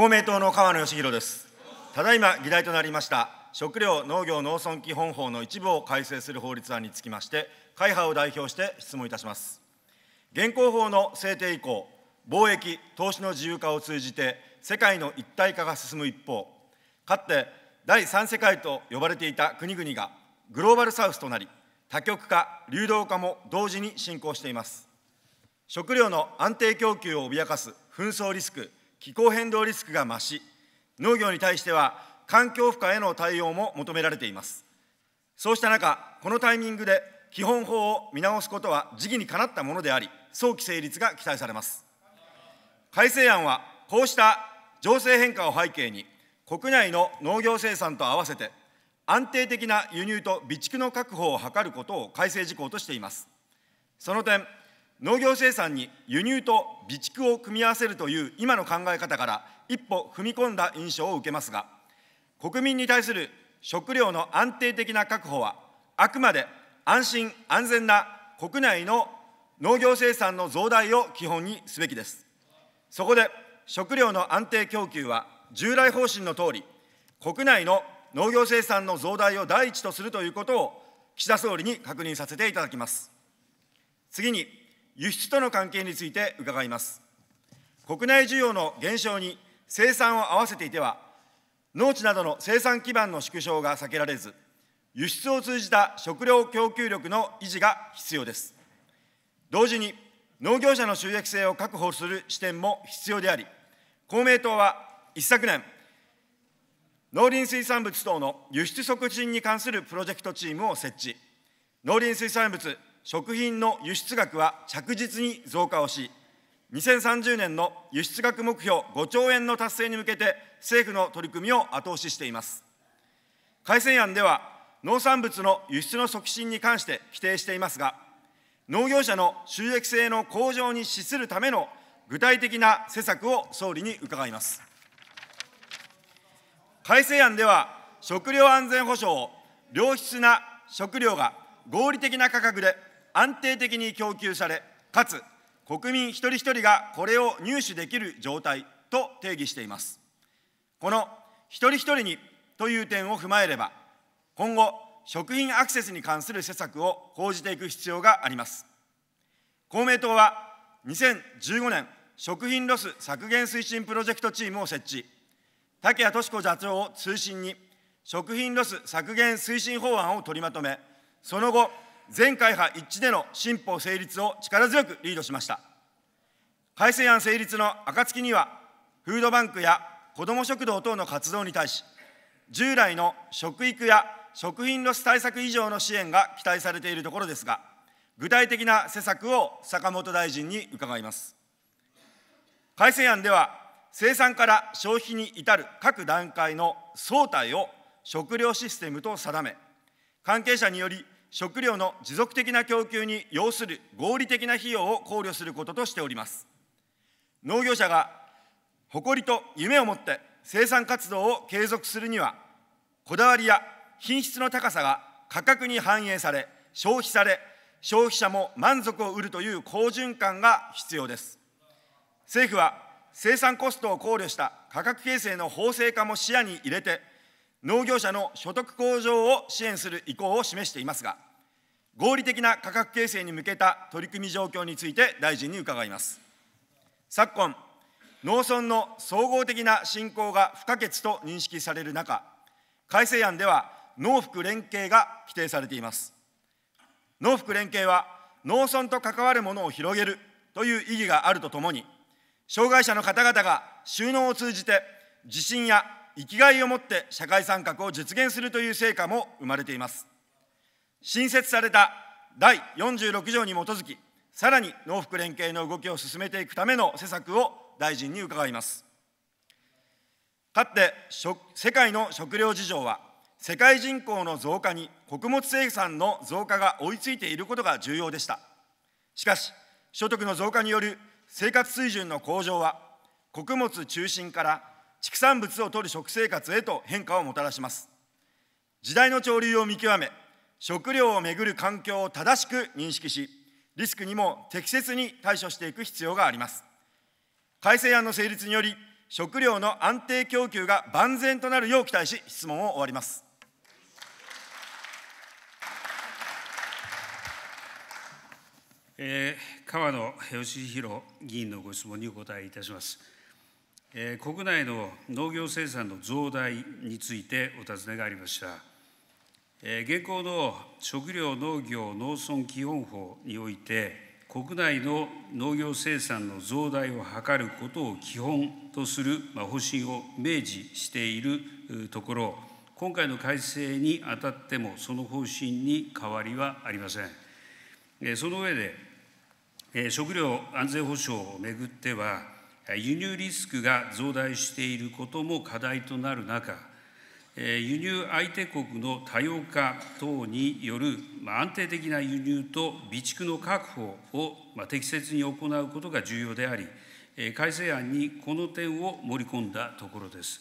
公明党の河野義弘です。ただいま議題となりました食料農業農村基本法の一部を改正する法律案につきまして、会派を代表して質問いたします。現行法の制定以降、貿易・投資の自由化を通じて、世界の一体化が進む一方、かつて第三世界と呼ばれていた国々がグローバルサウスとなり、多極化、流動化も同時に進行しています。食料の安定供給を脅かす紛争リスク、気候変動リスクが増し、農業に対しては環境負荷への対応も求められています。そうした中、このタイミングで基本法を見直すことは時期にかなったものであり、早期成立が期待されます。改正案は、こうした情勢変化を背景に、国内の農業生産と合わせて、安定的な輸入と備蓄の確保を図ることを改正事項としています。その点、農業生産に輸入と備蓄を組み合わせるという今の考え方から一歩踏み込んだ印象を受けますが国民に対する食料の安定的な確保はあくまで安心安全な国内の農業生産の増大を基本にすべきですそこで食料の安定供給は従来方針のとおり国内の農業生産の増大を第一とするということを岸田総理に確認させていただきます次に輸出との関係について伺います。国内需要の減少に生産を合わせていては、農地などの生産基盤の縮小が避けられず、輸出を通じた食料供給力の維持が必要です。同時に、農業者の収益性を確保する視点も必要であり、公明党は一昨年、農林水産物等の輸出促進に関するプロジェクトチームを設置、農林水産物食品の輸出額は着実に増加をし、2030年の輸出額目標5兆円の達成に向けて、政府の取り組みを後押ししています。改正案では、農産物の輸出の促進に関して規定していますが、農業者の収益性の向上に資するための具体的な施策を総理に伺います。改正案では、食料安全保障を良質な食料が合理的な価格で安定的に供給され、かつ国民一人一人がこれを入手できる状態と定義しています。この一人一人にという点を踏まえれば、今後、食品アクセスに関する施策を講じていく必要があります。公明党は2015年食品ロス削減推進プロジェクトチームを設置、竹谷敏子座長を通信に食品ロス削減推進法案を取りまとめ、その後、全会派一致での新法成立を力強くリードしました。改正案成立の暁には、フードバンクや子ども食堂等の活動に対し、従来の食育や食品ロス対策以上の支援が期待されているところですが、具体的な施策を坂本大臣に伺います。改正案では、生産から消費に至る各段階の総体を食料システムと定め、関係者により食料の持続的な供給に要する合理的な費用を考慮することとしております農業者が誇りと夢を持って生産活動を継続するにはこだわりや品質の高さが価格に反映され消費され消費者も満足を得るという好循環が必要です政府は生産コストを考慮した価格形成の法制化も視野に入れて農業者の所得向上を支援する意向を示していますが、合理的な価格形成に向けた取り組み状況について大臣に伺います。昨今、農村の総合的な振興が不可欠と認識される中、改正案では農福連携が規定されています。農福連携は農村と関わるものを広げるという意義があるとともに、障害者の方々が収納を通じて地震や生きがいを持って社会参画を実現するという成果も生まれています新設された第46条に基づきさらに農福連携の動きを進めていくための施策を大臣に伺いますかつて世界の食糧事情は世界人口の増加に穀物生産の増加が追いついていることが重要でしたしかし所得の増加による生活水準の向上は穀物中心から畜産物を取る食生活へと変化をもたらします時代の潮流を見極め食料をめぐる環境を正しく認識しリスクにも適切に対処していく必要があります改正案の成立により食料の安定供給が万全となるよう期待し質問を終わりますえ川野義弘議員のご質問にお答えいたします。国内の農業生産の増大についてお尋ねがありました現行の食料農業農村基本法において国内の農業生産の増大を図ることを基本とする方針を明示しているところ今回の改正にあたってもその方針に変わりはありませんその上で食料安全保障をめぐっては輸入リスクが増大していることも課題となる中、輸入相手国の多様化等による安定的な輸入と備蓄の確保を適切に行うことが重要であり、改正案にこの点を盛り込んだところです。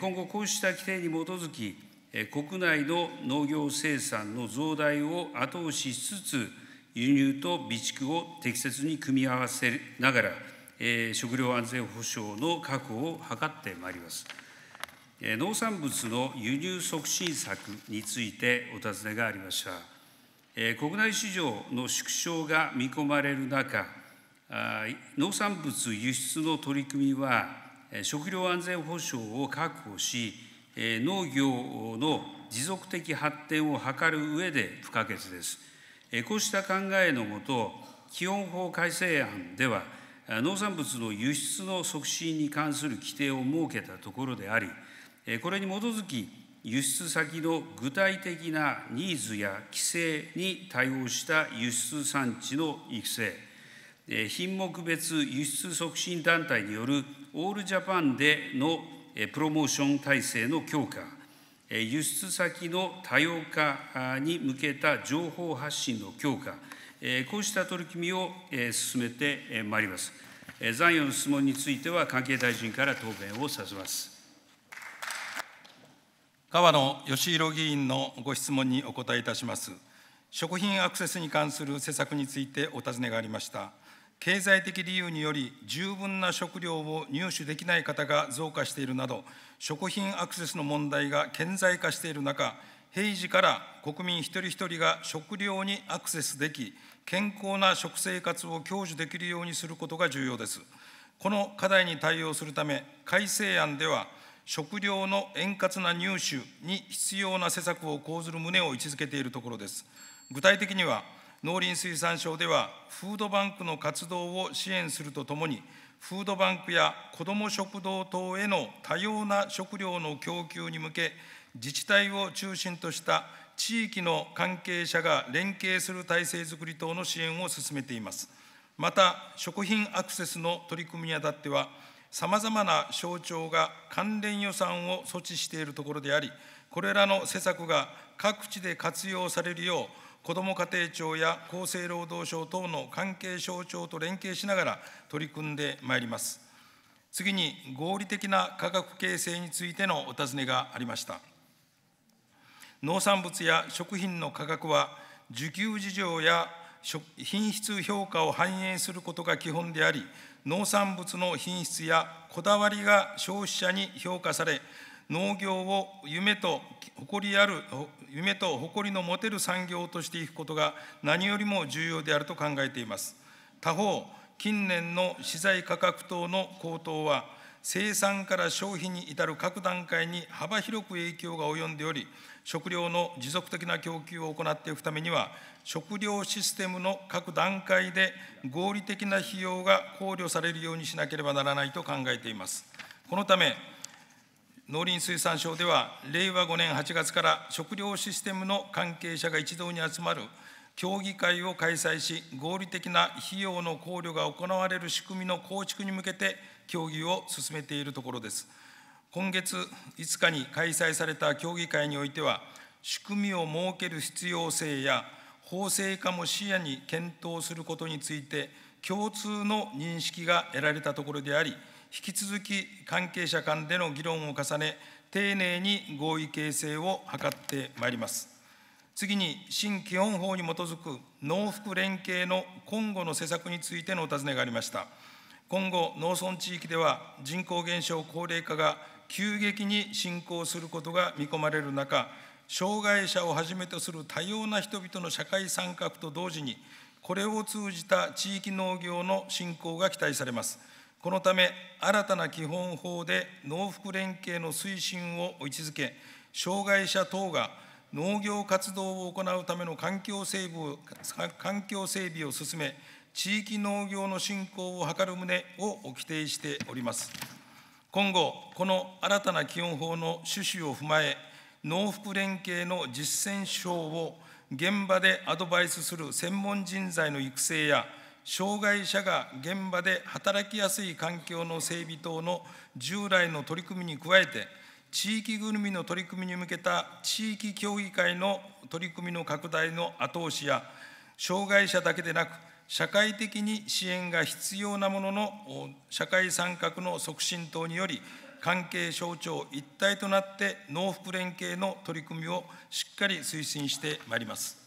今後、こうした規定に基づき、国内の農業生産の増大を後押ししつつ、輸入と備蓄を適切に組み合わせながら、え食料安全保障の確保を図ってまいります。農産物の輸入促進策についてお尋ねがありました。国内市場の縮小が見込まれる中、農産物輸出の取り組みは、食料安全保障を確保し、農業の持続的発展を図る上で不可欠です。こうした考えのもと、基本法改正案では、農産物の輸出の促進に関する規定を設けたところであり、これに基づき、輸出先の具体的なニーズや規制に対応した輸出産地の育成、品目別輸出促進団体によるオールジャパンでのプロモーション体制の強化、輸出先の多様化に向けた情報発信の強化、こうした取り組みを進めてまいります。残余の質問については、関係大臣から答弁をさせます。川野義弘議員のご質問にお答えいたします。食品アクセスに関する施策についてお尋ねがありました。経済的理由により十分な食料を入手できない方が増加しているなど食品アクセスの問題が顕在化している中平時から国民一人一人が食料にアクセスでき健康な食生活を享受できるようにすることが重要です。この課題に対応するため、改正案では、食料の円滑な入手に必要な施策を講ずる旨を位置づけているところです。具体的には、農林水産省では、フードバンクの活動を支援するとともに、フードバンクや子ども食堂等への多様な食料の供給に向け、自治体を中心とした地域の関係者が連携する体制づくり等の支援を進めています。また、食品アクセスの取り組みにあたっては、さまざまな省庁が関連予算を措置しているところであり、これらの施策が各地で活用されるよう、こども家庭庁や厚生労働省等の関係省庁と連携しながら取り組んでまいります。次に、合理的な価格形成についてのお尋ねがありました。農産物や食品の価格は需給事情や品質評価を反映することが基本であり、農産物の品質やこだわりが消費者に評価され、農業を夢と誇りある夢と誇りの持てる産業としていくことが何よりも重要であると考えています。他方、近年の資材価格等の高騰は、生産から消費に至る各段階に幅広く影響が及んでおり、食料の持続的な供給を行っていくためには、食料システムの各段階で合理的な費用が考慮されるようにしなければならないと考えています。このため、農林水産省では、令和5年8月から食料システムの関係者が一堂に集まる協議会を開催し、合理的な費用の考慮が行われる仕組みの構築に向けて、協議を進めているところです。今月5日に開催された協議会においては、仕組みを設ける必要性や、法制化も視野に検討することについて、共通の認識が得られたところであり、引き続き関係者間での議論を重ね、丁寧に合意形成を図ってまいります。次に新基本法に基づく農福連携の今後の施策についてのお尋ねがありました今後農村地域では人口減少高齢化が急激に進行することが見込まれる中障害者をはじめとする多様な人々の社会参画と同時にこれを通じた地域農業の振興が期待されますこのため新たな基本法で農福連携の推進を位置づけ障害者等が農業活動を行うための環境整備を環境整備を進め、地域農業の振興を図る旨を規定しております。今後、この新たな基本法の趣旨を踏まえ、農福連携の実践手法を現場でアドバイスする専門人材の育成や、障害者が現場で働きやすい環境の整備等の従来の取り組みに加えて、地域ぐるみの取り組みに向けた地域協議会の取り組みの拡大の後押しや、障害者だけでなく、社会的に支援が必要なものの社会参画の促進等により、関係省庁一体となって農福連携の取り組みをしっかり推進してまいります。